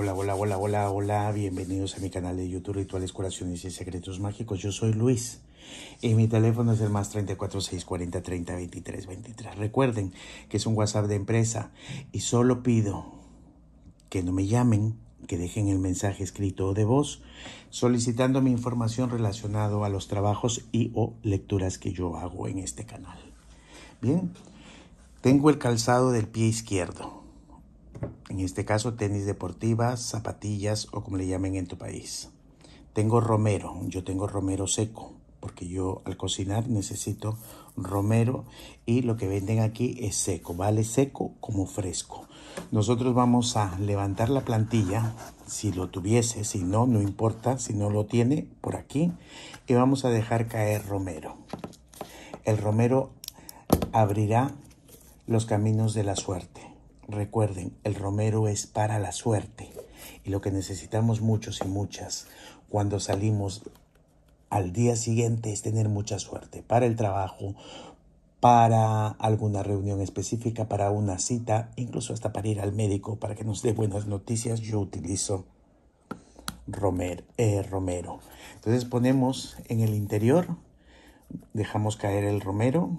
Hola, hola, hola, hola, hola, bienvenidos a mi canal de YouTube Rituales, Curaciones y Secretos Mágicos. Yo soy Luis y mi teléfono es el más 34 30 23 23. Recuerden que es un WhatsApp de empresa y solo pido que no me llamen, que dejen el mensaje escrito o de voz solicitando mi información relacionado a los trabajos y o lecturas que yo hago en este canal. Bien, tengo el calzado del pie izquierdo en este caso, tenis deportivas, zapatillas o como le llamen en tu país. Tengo romero, yo tengo romero seco, porque yo al cocinar necesito romero y lo que venden aquí es seco, vale seco como fresco. Nosotros vamos a levantar la plantilla, si lo tuviese, si no, no importa, si no lo tiene, por aquí, y vamos a dejar caer romero. El romero abrirá los caminos de la suerte. Recuerden, el romero es para la suerte y lo que necesitamos muchos y muchas cuando salimos al día siguiente es tener mucha suerte para el trabajo, para alguna reunión específica, para una cita, incluso hasta para ir al médico para que nos dé buenas noticias. Yo utilizo eh, romero. Entonces ponemos en el interior, dejamos caer el romero,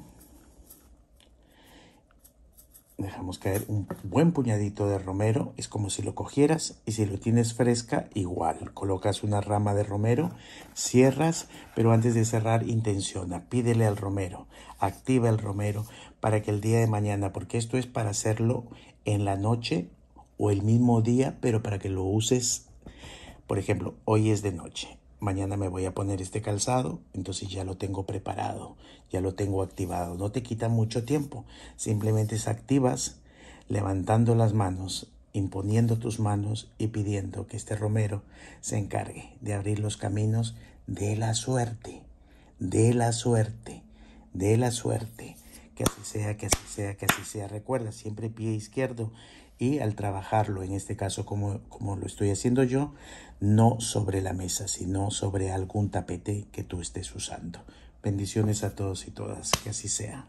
dejamos caer un buen puñadito de romero, es como si lo cogieras y si lo tienes fresca, igual, colocas una rama de romero, cierras, pero antes de cerrar intenciona, pídele al romero, activa el romero para que el día de mañana, porque esto es para hacerlo en la noche o el mismo día, pero para que lo uses, por ejemplo, hoy es de noche, mañana me voy a poner este calzado, entonces ya lo tengo preparado, ya lo tengo activado. No te quita mucho tiempo, simplemente activas levantando las manos, imponiendo tus manos y pidiendo que este romero se encargue de abrir los caminos de la suerte, de la suerte, de la suerte que así sea, que así sea, que así sea. Recuerda, siempre pie izquierdo y al trabajarlo, en este caso como, como lo estoy haciendo yo, no sobre la mesa, sino sobre algún tapete que tú estés usando. Bendiciones a todos y todas, que así sea.